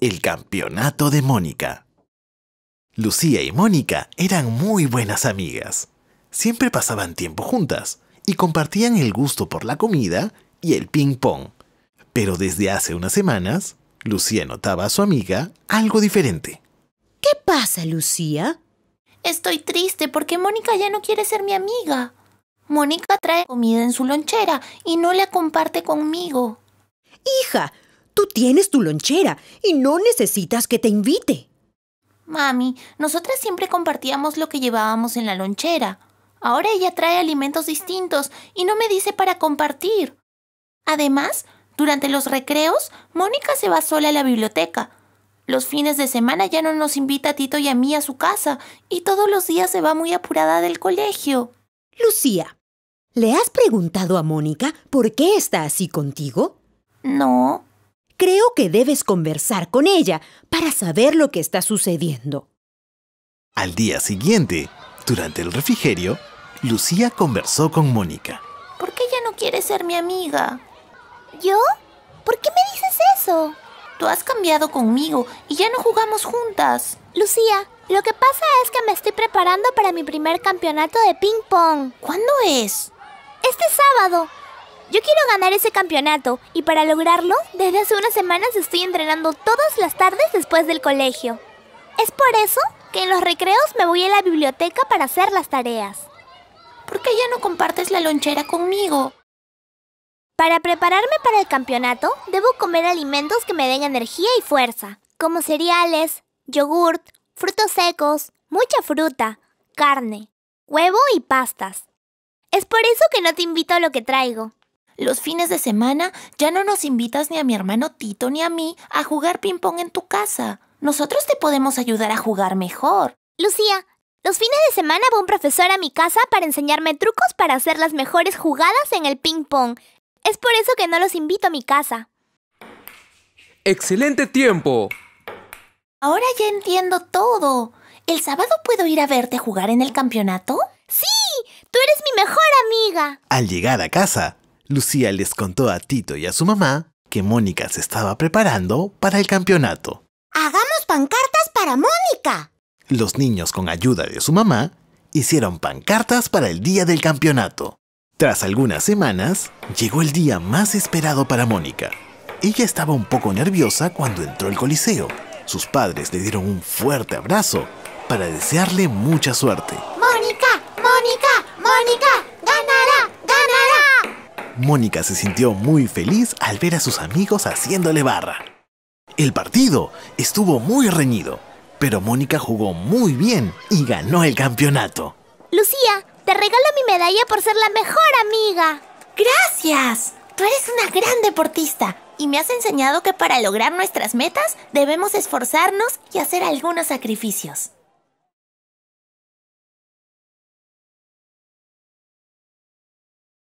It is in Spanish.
el campeonato de Mónica. Lucía y Mónica eran muy buenas amigas. Siempre pasaban tiempo juntas y compartían el gusto por la comida y el ping-pong. Pero desde hace unas semanas, Lucía notaba a su amiga algo diferente. ¿Qué pasa, Lucía? Estoy triste porque Mónica ya no quiere ser mi amiga. Mónica trae comida en su lonchera y no la comparte conmigo. Hija, Tú tienes tu lonchera y no necesitas que te invite. Mami, nosotras siempre compartíamos lo que llevábamos en la lonchera. Ahora ella trae alimentos distintos y no me dice para compartir. Además, durante los recreos, Mónica se va sola a la biblioteca. Los fines de semana ya no nos invita a Tito y a mí a su casa y todos los días se va muy apurada del colegio. Lucía, ¿le has preguntado a Mónica por qué está así contigo? No, Creo que debes conversar con ella para saber lo que está sucediendo. Al día siguiente, durante el refrigerio, Lucía conversó con Mónica. ¿Por qué ya no quiere ser mi amiga? ¿Yo? ¿Por qué me dices eso? Tú has cambiado conmigo y ya no jugamos juntas. Lucía, lo que pasa es que me estoy preparando para mi primer campeonato de ping-pong. ¿Cuándo es? Este sábado. Yo quiero ganar ese campeonato y para lograrlo, desde hace unas semanas estoy entrenando todas las tardes después del colegio. Es por eso que en los recreos me voy a la biblioteca para hacer las tareas. ¿Por qué ya no compartes la lonchera conmigo? Para prepararme para el campeonato, debo comer alimentos que me den energía y fuerza, como cereales, yogurt, frutos secos, mucha fruta, carne, huevo y pastas. Es por eso que no te invito a lo que traigo. Los fines de semana ya no nos invitas ni a mi hermano Tito ni a mí a jugar ping-pong en tu casa. Nosotros te podemos ayudar a jugar mejor. Lucía, los fines de semana va un profesor a mi casa para enseñarme trucos para hacer las mejores jugadas en el ping-pong. Es por eso que no los invito a mi casa. ¡Excelente tiempo! Ahora ya entiendo todo. ¿El sábado puedo ir a verte jugar en el campeonato? ¡Sí! ¡Tú eres mi mejor amiga! Al llegar a casa, Lucía les contó a Tito y a su mamá que Mónica se estaba preparando para el campeonato. ¡Hagamos pancartas para Mónica! Los niños, con ayuda de su mamá, hicieron pancartas para el día del campeonato. Tras algunas semanas, llegó el día más esperado para Mónica. Ella estaba un poco nerviosa cuando entró al coliseo. Sus padres le dieron un fuerte abrazo para desearle mucha suerte. ¡Mónica! ¡Mónica! ¡Mónica! Mónica se sintió muy feliz al ver a sus amigos haciéndole barra. El partido estuvo muy reñido, pero Mónica jugó muy bien y ganó el campeonato. Lucía, te regalo mi medalla por ser la mejor amiga. Gracias. Tú eres una gran deportista y me has enseñado que para lograr nuestras metas debemos esforzarnos y hacer algunos sacrificios.